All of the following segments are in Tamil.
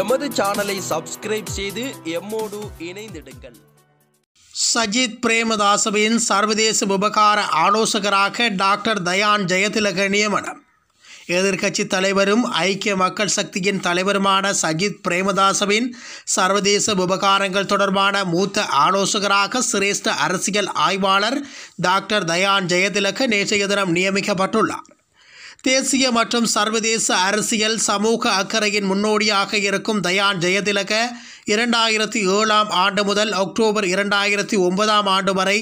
எமது சேனலை சப்ஸ்கிரைப் செய்து எம்மோடு இணைந்திடுங்கள் சஜித் பிரேமதாசவின் சர்வதேச விவகார ஆலோசகராக டாக்டர் தயான் ஜெயதிலக நியமனம் எதிர்க்கட்சி தலைவரும் ஐக்கிய மக்கள் சக்தியின் தலைவருமான சஜித் பிரேமதாசவின் சர்வதேச விவகாரங்கள் தொடர்பான மூத்த ஆலோசகராக சிரேஷ்ட அரசியல் ஆய்வாளர் டாக்டர் தயான் ஜெயதிலக நேற்றைய தினம் நியமிக்கப்பட்டுள்ளார் தேசிய மற்றும் சர்வதேச அரசியல் சமூக அக்கறையின் முன்னோடியாக இருக்கும் தயான் ஜெயதிலக இரண்டாயிரத்தி ஏழாம் ஆண்டு முதல் அக்டோபர் இரண்டாயிரத்தி ஒன்பதாம் ஆண்டு வரை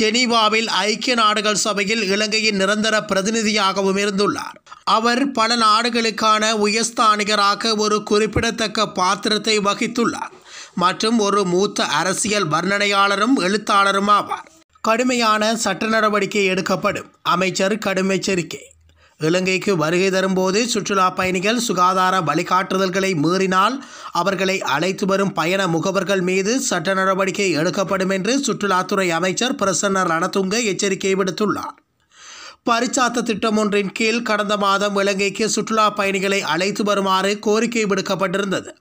ஜெனீவாவில் ஐக்கிய நாடுகள் சபையில் இலங்கையின் நிரந்தர பிரதிநிதியாகவும் இருந்துள்ளார் அவர் பல நாடுகளுக்கான உயர்ஸ்தானிகராக ஒரு குறிப்பிடத்தக்க பாத்திரத்தை வகித்துள்ளார் மற்றும் ஒரு மூத்த அரசியல் வர்ணனையாளரும் எழுத்தாளரும் ஆவார் கடுமையான சட்ட நடவடிக்கை எடுக்கப்படும் அமைச்சர் கடும் எச்சரிக்கை இலங்கைக்கு வருகை தரும்போது சுற்றுலா பயணிகள் சுகாதார வழிகாட்டுதல்களை மீறினால் அவர்களை அழைத்து வரும் பயண முகவர்கள் மீது சட்ட நடவடிக்கை எடுக்கப்படும் என்று சுற்றுலாத்துறை அமைச்சர் பிரசன்ன ரணதுங்க எச்சரிக்கை விடுத்துள்ளார் பரிச்சாத்த திட்டம் ஒன்றின் கீழ் கடந்த மாதம் இலங்கைக்கு சுற்றுலா பயணிகளை அழைத்து வருமாறு கோரிக்கை விடுக்கப்பட்டிருந்தது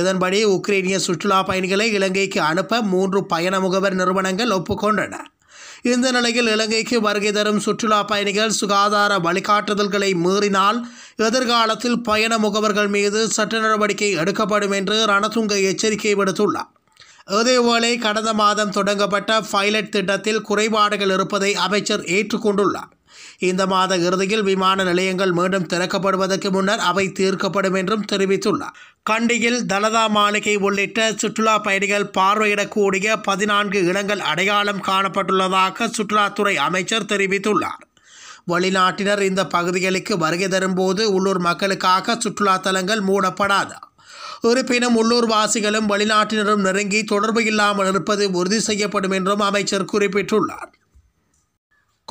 இதன்படி உக்ரைனிய சுற்றுலா பயணிகளை இலங்கைக்கு அனுப்ப மூன்று பயண முகவர் நிறுவனங்கள் ஒப்புக்கொண்டன இந்த நிலையில் இலங்கைக்கு வருகை தரும் சுற்றுலா பயணிகள் சுகாதார வழிகாட்டுதல்களை மீறினால் எதிர்காலத்தில் பயண முகவர்கள் மீது சட்ட நடவடிக்கை எடுக்கப்படும் என்று ரணதுங்க எச்சரிக்கை விடுத்துள்ளார் இதேவேளை கடந்த மாதம் தொடங்கப்பட்ட பைலட் திட்டத்தில் குறைபாடுகள் இருப்பதை அமைச்சர் ஏற்றுக்கொண்டுள்ளார் இந்த மாத இறுதியில் விமான நிலையங்கள் மீண்டும் திறக்கப்படுவதற்கு முன்னர் அவை தீர்க்கப்படும் என்றும் தெரிவித்துள்ளார் கண்டியில் தலதா மாளிகை உள்ளிட்ட சுற்றுலா பயணிகள் பார்வையிடக்கூடிய பதினான்கு இடங்கள் அடையாளம் காணப்பட்டுள்ளதாக சுற்றுலாத்துறை அமைச்சர் தெரிவித்துள்ளார் வெளிநாட்டினர் இந்த பகுதிகளுக்கு வருகை தரும்போது உள்ளூர் மக்களுக்காக சுற்றுலா தலங்கள் மூடப்படாது இருப்பினும் உள்ளூர்வாசிகளும் வெளிநாட்டினரும் நெருங்கி தொடர்பு இல்லாமல் இருப்பது உறுதி செய்யப்படும் என்றும் அமைச்சர் குறிப்பிட்டுள்ளார்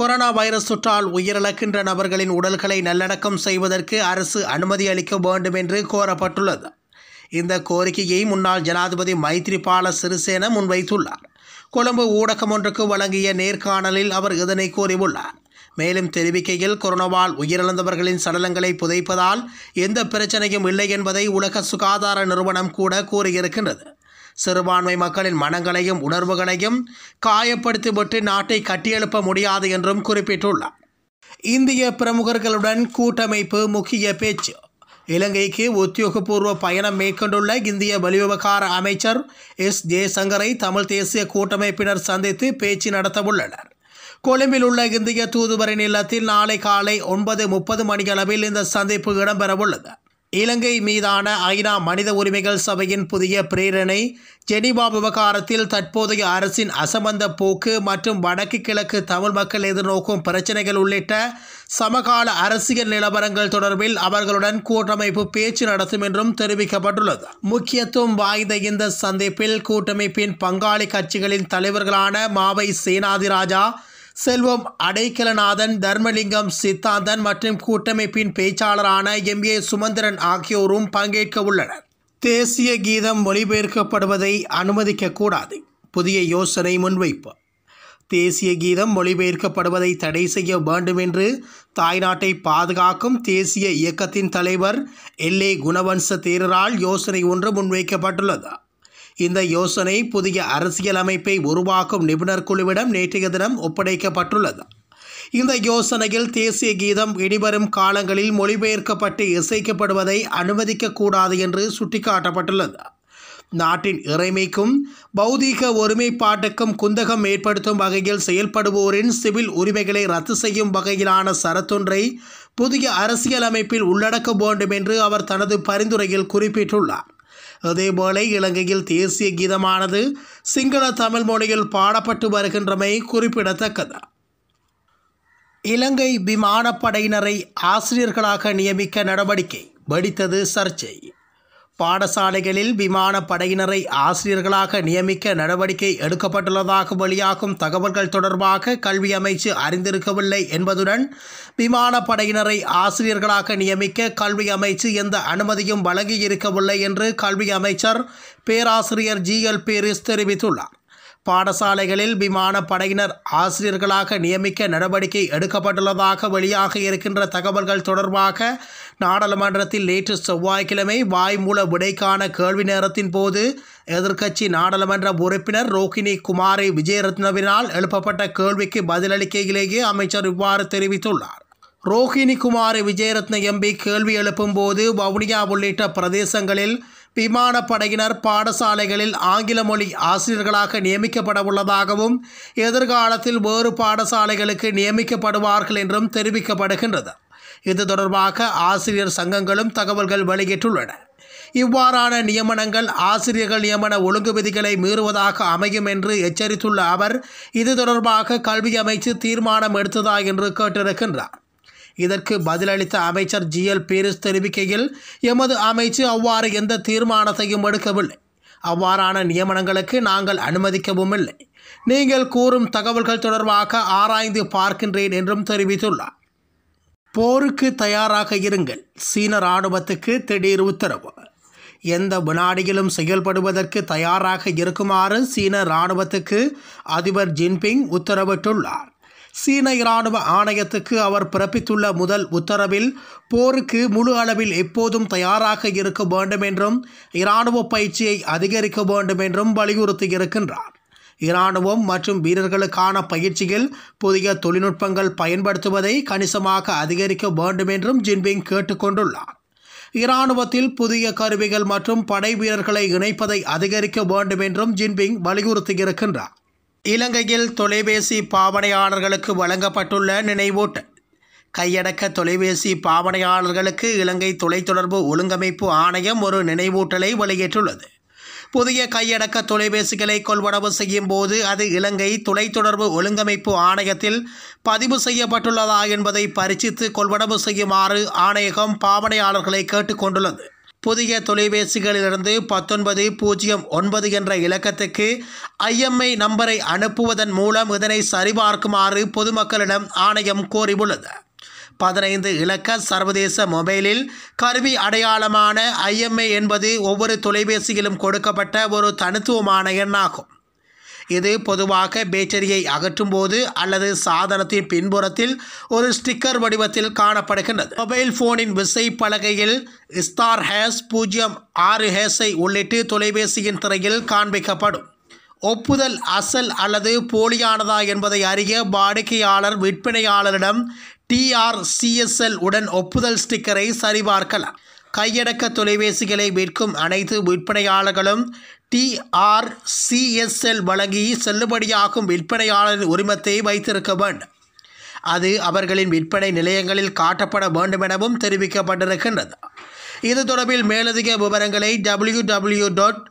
கொரோனா வைரஸ் தொற்றால் உயிரிழக்கின்ற நபர்களின் உடல்களை நல்லடக்கம் செய்வதற்கு அரசு அனுமதி அளிக்க வேண்டும் என்று கோரப்பட்டுள்ளது இந்த கோரிக்கையை முன்னாள் ஜனாதிபதி மைத்ரிபால சிறிசேன முன்வைத்துள்ளார் கொழும்பு ஊடகம் ஒன்றுக்கு வழங்கிய நேர்காணலில் அவர் இதனை கூறியுள்ளார் மேலும் தெரிவிக்கையில் கொரோனாவால் உயிரிழந்தவர்களின் சடலங்களை புதைப்பதால் எந்த பிரச்சனையும் இல்லை என்பதை உலக சுகாதார நிறுவனம் கூட கூறியிருக்கின்றது சிறுபான்மை மக்களின் மனங்களையும் உணர்வுகளையும் காயப்படுத்திவிட்டு நாட்டை கட்டியெழுப்ப முடியாது என்றும் குறிப்பிட்டுள்ளார் இந்திய பிரமுகர்களுடன் கூட்டமைப்பு முக்கிய பேச்சு இலங்கைக்கு உத்தியோகபூர்வ பயணம் மேற்கொண்டுள்ள இந்திய வெளிவிவகார அமைச்சர் எஸ் ஜெய்சங்கரை தமிழ் தேசிய கூட்டமைப்பினர் சந்தித்து பேச்சு நடத்தவுள்ளனர் கொழும்பில் உள்ள இந்திய தூதுவரின் இல்லத்தில் நாளை காலை ஒன்பது முப்பது மணியளவில் இந்த சந்திப்பு இடம்பெறவுள்ளது இலங்கை மீதான ஐநா மனித உரிமைகள் சபையின் புதிய பிரேரணை ஜெனிபா விவகாரத்தில் தற்போதைய அரசின் அசம்பந்த போக்கு மற்றும் வடக்கு கிழக்கு தமிழ் மக்கள் எதிர்நோக்கும் பிரச்சனைகள் உள்ளிட்ட சமகால அரசியல் நிலவரங்கள் தொடர்பில் அவர்களுடன் கூட்டமைப்பு பேச்சு நடத்தும் என்றும் தெரிவிக்கப்பட்டுள்ளது முக்கியத்துவம் வாய்ந்த இந்த சந்திப்பில் கூட்டமைப்பின் பங்காளி கட்சிகளின் தலைவர்களான மாவை சேனாதிராஜா செல்வம் அடைக்கலநாதன் தர்மலிங்கம் சித்தாந்தன் மற்றும் கூட்டமைப்பின் பேச்சாளரான எம் ஏ சுமந்திரன் ஆகியோரும் பங்கேற்க உள்ளனர் தேசிய கீதம் மொழிபெயர்க்கப்படுவதை அனுமதிக்கக்கூடாது புதிய யோசனை முன்வைப்பு தேசிய கீதம் மொழிபெயர்க்கப்படுவதை தடை செய்ய வேண்டும் என்று தாய்நாட்டை பாதுகாக்கும் தேசிய இயக்கத்தின் தலைவர் எல்ஏ குணவன்ச தேரரால் யோசனை ஒன்று முன்வைக்கப்பட்டுள்ளது இந்த யோசனை புதிய அரசியலமைப்பை உருவாக்கும் நிபுணர் குழுவிடம் நேற்றைய தினம் ஒப்படைக்கப்பட்டுள்ளது இந்த யோசனையில் தேசிய கீதம் இனிவரும் காலங்களில் மொழிபெயர்க்கப்பட்டு இசைக்கப்படுவதை அனுமதிக்கக்கூடாது என்று சுட்டிக்காட்டப்பட்டுள்ளது நாட்டின் இறைமைக்கும் பௌதீக ஒருமைப்பாட்டுக்கும் குந்தகம் ஏற்படுத்தும் வகையில் செயல்படுவோரின் சிவில் உரிமைகளை ரத்து செய்யும் வகையிலான சரத்தொன்றை புதிய அரசியலமைப்பில் உள்ளடக்க வேண்டும் என்று அவர் தனது பரிந்துரையில் குறிப்பிட்டுள்ளார் அதேபோல இலங்கையில் தேசிய கீதமானது சிங்கள தமிழ் மொழியில் பாடப்பட்டு வருகின்றமை குறிப்பிடத்தக்கது இலங்கை விமானப்படையினரை ஆசிரியர்களாக நியமிக்க நடவடிக்கை வெடித்தது சர்ச்சை பாடசாலைகளில் விமான படையினரை ஆசிரியர்களாக நியமிக்க நடவடிக்கை எடுக்கப்பட்டுள்ளதாக வெளியாகும் தகவல்கள் தொடர்பாக கல்வி அமைச்சு அறிந்திருக்கவில்லை என்பதுடன் விமான படையினரை ஆசிரியர்களாக நியமிக்க கல்வி அமைச்சு எந்த அனுமதியும் வழங்கியிருக்கவில்லை என்று கல்வி அமைச்சர் பேராசிரியர் ஜி எல் பேரிஸ் தெரிவித்துள்ளார் பாடசாலைகளில் விமான படையினர் ஆசிரியர்களாக நியமிக்க நடவடிக்கை எடுக்கப்பட்டுள்ளதாக வெளியாக இருக்கின்ற தகவல்கள் தொடர்பாக நாடாளுமன்றத்தில் நேற்று செவ்வாய்க்கிழமை வாய்மூல விடைக்கான கேள்வி நேரத்தின் போது எதிர்க்கட்சி நாடாளுமன்ற உறுப்பினர் ரோகிணி குமாரி விஜயரத்னவினால் எழுப்பப்பட்ட கேள்விக்கு பதிலளிக்கையிலேயே அமைச்சர் இவ்வாறு தெரிவித்துள்ளார் ரோஹிணி குமாரி விஜயரத்ன எம்பி கேள்வி எழுப்பும்போது வவுனியா உள்ளிட்ட பிரதேசங்களில் விமானப்படையினர் பாடசாலைகளில் ஆங்கில மொழி ஆசிரியர்களாக நியமிக்கப்பட உள்ளதாகவும் எதிர்காலத்தில் வேறு பாடசாலைகளுக்கு நியமிக்கப்படுவார்கள் என்றும் தெரிவிக்கப்படுகின்றது இது தொடர்பாக ஆசிரியர் சங்கங்களும் தகவல்கள் வெளியிட்டுள்ளன இவ்வாறான நியமனங்கள் ஆசிரியர்கள் நியமன ஒழுங்கு விதிகளை மீறுவதாக அமையும் என்று எச்சரித்துள்ள அவர் இது தொடர்பாக கல்வி அமைச்சு தீர்மானம் எடுத்ததா என்று கேட்டிருக்கின்றார் இதற்கு பதிலளித்த அமைச்சர் ஜி எல் பீரிஸ் தெரிவிக்கையில் எமது அமைச்சு அவ்வாறு எந்த தீர்மானத்தையும் எடுக்கவில்லை அவ்வாறான நியமனங்களுக்கு நாங்கள் அனுமதிக்கவும் இல்லை நீங்கள் கூறும் தகவல்கள் தொடர்பாக ஆராய்ந்து பார்க்கின்றேன் என்றும் தெரிவித்துள்ளார் போருக்கு தயாராக இருங்கள் சீன இராணுவத்துக்கு திடீர் உத்தரவு எந்த வினாடியிலும் செயல்படுவதற்கு தயாராக இருக்குமாறு சீன இராணுவத்துக்கு அதிபர் ஜின்பிங் உத்தரவிட்டுள்ளார் சீன இராணுவ ஆணையத்துக்கு அவர் பிறப்பித்துள்ள முதல் உத்தரவில் போருக்கு முழு அளவில் எப்போதும் தயாராக இருக்க வேண்டும் என்றும் இராணுவ பயிற்சியை அதிகரிக்க வேண்டும் என்றும் வலியுறுத்தியிருக்கின்றார் இராணுவம் மற்றும் வீரர்களுக்கான பயிற்சியில் புதிய தொழில்நுட்பங்கள் பயன்படுத்துவதை கணிசமாக அதிகரிக்க வேண்டும் என்றும் ஜின்பிங் கேட்டுக்கொண்டுள்ளார் இராணுவத்தில் புதிய கருவிகள் மற்றும் படை வீரர்களை இணைப்பதை அதிகரிக்க வேண்டும் என்றும் ஜின்பிங் வலியுறுத்தியிருக்கின்றார் இலங்கையில் தொலைபேசி பாவனையாளர்களுக்கு வழங்கப்பட்டுள்ள நினைவூட்டல் கையடக்க தொலைபேசி பாவனையாளர்களுக்கு இலங்கை தொலைத்தொடர்பு ஒழுங்கமைப்பு ஆணையம் ஒரு நினைவூட்டலை வெளியிட்டுள்ளது புதிய கையடக்க தொலைபேசிகளை கொள்வனவு செய்யும் போது அது இலங்கை தொலைத்தொடர்பு ஒழுங்கமைப்பு ஆணையத்தில் பதிவு செய்யப்பட்டுள்ளதா என்பதை பரிசித்து கொள்வனவு செய்யுமாறு ஆணையகம் பாவனையாளர்களை கேட்டுக்கொண்டுள்ளது புதிய தொலைபேசிகளிலிருந்து பத்தொன்பது பூஜ்ஜியம் ஒன்பது என்ற இலக்கத்துக்கு ஐஎம்ஐ நம்பரை அனுப்புவதன் மூலம் இதனை சரிபார்க்குமாறு பொதுமக்களிடம் ஆணையம் கோரியுள்ளது பதினைந்து இலக்க சர்வதேச மொபைலில் கருவி அடையாளமான ஐஎம்ஐ என்பது ஒவ்வொரு தொலைபேசியிலும் கொடுக்கப்பட்ட ஒரு தனித்துவமான எண்ணாகும் இது பொதுவாக பேட்டரியை அகற்றும் போது அல்லது சாதனத்தின் பின்புறத்தில் ஒரு ஸ்டிக்கர் வடிவத்தில் காணப்படுகின்றது மொபைல் போனின் பலகையில் ஸ்டார் ஹேஸ் பூஜ்ஜியம் ஆறு ஹேஸை உள்ளிட்டு தொலைபேசியின் திரையில் காண்பிக்கப்படும் ஒப்புதல் அசல் அல்லது போலியானதா என்பதை அறிய வாடிக்கையாளர் விற்பனையாளரிடம் டிஆர்சிஎஸ்எல் உடன் ஒப்புதல் ஸ்டிக்கரை சரிபார்க்கலாம் கையடக்க தொலைபேசிகளை விற்கும் அனைத்து விற்பனையாளர்களும் டிஆர்சிஎஸ்எல் வழங்கி செல்லுபடியாகும் விற்பனையாளரின் உரிமத்தை வைத்திருக்க வேண்டும் அது அவர்களின் விற்பனை நிலையங்களில் காட்டப்பட வேண்டும் எனவும் தெரிவிக்கப்பட்டிருக்கின்றது இது தொடர்பில் மேலதிக விவரங்களை W W dot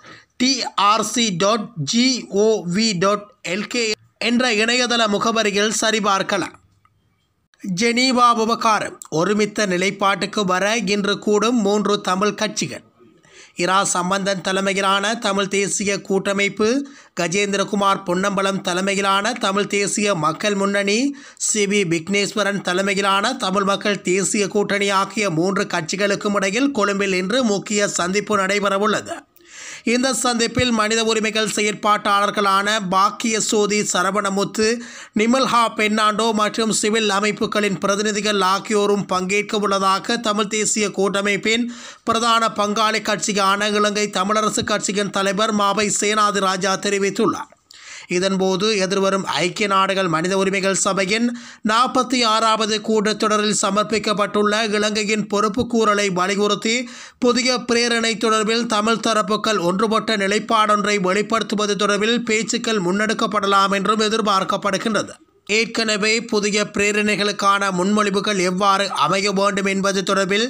TRC dot GOV dot LK என்ற இணையதள முகவரியில் சரிபார்க்கலாம் ஜெனீவா விவகாரம் ஒருமித்த நிலைப்பாட்டுக்கு வர இன்று கூடும் மூன்று தமிழ் கட்சிகள் இரா சம்பந்தன் தலைமையிலான தமிழ் தேசிய கூட்டமைப்பு கஜேந்திரகுமார் பொன்னம்பலம் தலைமையிலான தமிழ் தேசிய மக்கள் முன்னணி சி வி விக்னேஸ்வரன் தலைமையிலான தமிழ் மக்கள் தேசிய கூட்டணி ஆகிய மூன்று கட்சிகளுக்கும் இடையில் கொழும்பில் இன்று முக்கிய சந்திப்பு நடைபெறவுள்ளது இந்த சந்திப்பில் மனித உரிமைகள் செயற்பாட்டாளர்களான பாக்கிய சோதி சரவணமுத்து நிமல்ஹா பெண்ணாண்டோ மற்றும் சிவில் அமைப்புகளின் பிரதிநிதிகள் ஆகியோரும் பங்கேற்க உள்ளதாக தமிழ் தேசிய கூட்டமைப்பின் பிரதான பங்காளி கட்சியான இலங்கை தமிழரசு கட்சியின் தலைவர் மாவை சேனாதி ராஜா தெரிவித்துள்ளார் இதன்போது எதிர்வரும் ஐக்கிய நாடுகள் மனித உரிமைகள் சபையின் நாற்பத்தி ஆறாவது கூட்டத்தொடரில் சமர்ப்பிக்கப்பட்டுள்ள இலங்கையின் பொறுப்புக்கூறலை வலியுறுத்தி புதிய பிரேரணை தொடர்பில் தமிழ் தரப்புகள் ஒன்றுபட்ட நிலைப்பாடொன்றை வெளிப்படுத்துவது தொடர்பில் பேச்சுக்கள் முன்னெடுக்கப்படலாம் என்றும் எதிர்பார்க்கப்படுகின்றது ஏற்கனவே புதிய பிரேரணைகளுக்கான முன்மொழிவுகள் எவ்வாறு அமைய வேண்டும் என்பது தொடர்பில்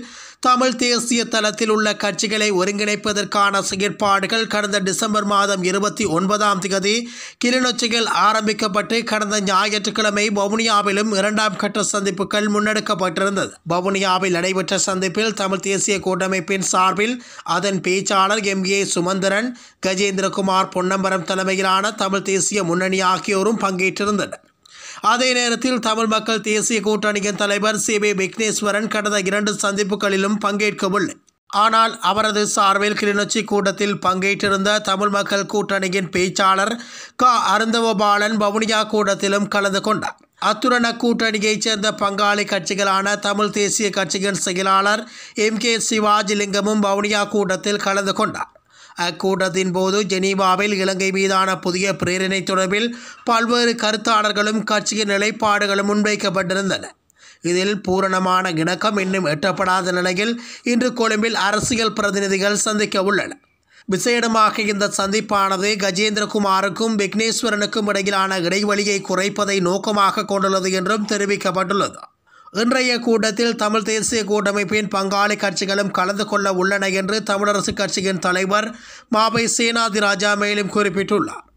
தமிழ் தேசிய தளத்தில் உள்ள கட்சிகளை ஒருங்கிணைப்பதற்கான செயற்பாடுகள் கடந்த டிசம்பர் மாதம் இருபத்தி ஒன்பதாம் தேதி கிளிநொச்சியில் ஆரம்பிக்கப்பட்டு கடந்த ஞாயிற்றுக்கிழமை வவுனியாவிலும் இரண்டாம் கட்ட சந்திப்புகள் முன்னெடுக்கப்பட்டிருந்தது வவுனியாவில் நடைபெற்ற சந்திப்பில் தமிழ் தேசிய கூட்டமைப்பின் சார்பில் அதன் பேச்சாளர் எம் ஏ சுமந்திரன் கஜேந்திரகுமார் பொன்னம்பரம் தலைமையிலான தமிழ் தேசிய முன்னணி ஆகியோரும் பங்கேற்றிருந்தனர் அதே நேரத்தில் தமிழ் மக்கள் தேசிய கூட்டணியின் தலைவர் சி வி விக்னேஸ்வரன் கடந்த இரண்டு சந்திப்புகளிலும் பங்கேற்கவில்லை ஆனால் அவரது சார்பில் கிளிநொச்சி கூட்டத்தில் பங்கேற்றிருந்த தமிழ் மக்கள் கூட்டணியின் பேச்சாளர் க அருந்தவபாலன் வவுனியா கூட்டத்திலும் கலந்து கொண்டார் அத்துடன் கூட்டணியைச் சேர்ந்த பங்காளி கட்சிகளான தமிழ் தேசிய கட்சியின் செயலாளர் எம் கே சிவாஜிலிங்கமும் வவுனியா கூட்டத்தில் கலந்து கொண்டார் அக்கூட்டத்தின் போது ஜெனீவாவில் இலங்கை மீதான புதிய பிரேரணை தொடர்பில் பல்வேறு கருத்தாளர்களும் கட்சியின் நிலைப்பாடுகளும் முன்வைக்கப்பட்டிருந்தன இதில் பூரணமான இணக்கம் இன்னும் எட்டப்படாத நிலையில் இன்று கொழும்பில் அரசியல் பிரதிநிதிகள் சந்திக்க உள்ளனர் விசேடமாக இந்த சந்திப்பானது கஜேந்திரகுமாருக்கும் விக்னேஸ்வரனுக்கும் இடையிலான இடைவெளியை குறைப்பதை நோக்கமாக கொண்டுள்ளது என்றும் தெரிவிக்கப்பட்டுள்ளது இன்றைய கூட்டத்தில் தமிழ் தேசிய கூட்டமைப்பின் பங்காளி கட்சிகளும் கலந்து கொள்ள உள்ளன என்று தமிழரசுக் கட்சியின் தலைவர் மாபை சேனாதி ராஜா மேலும் குறிப்பிட்டுள்ளார்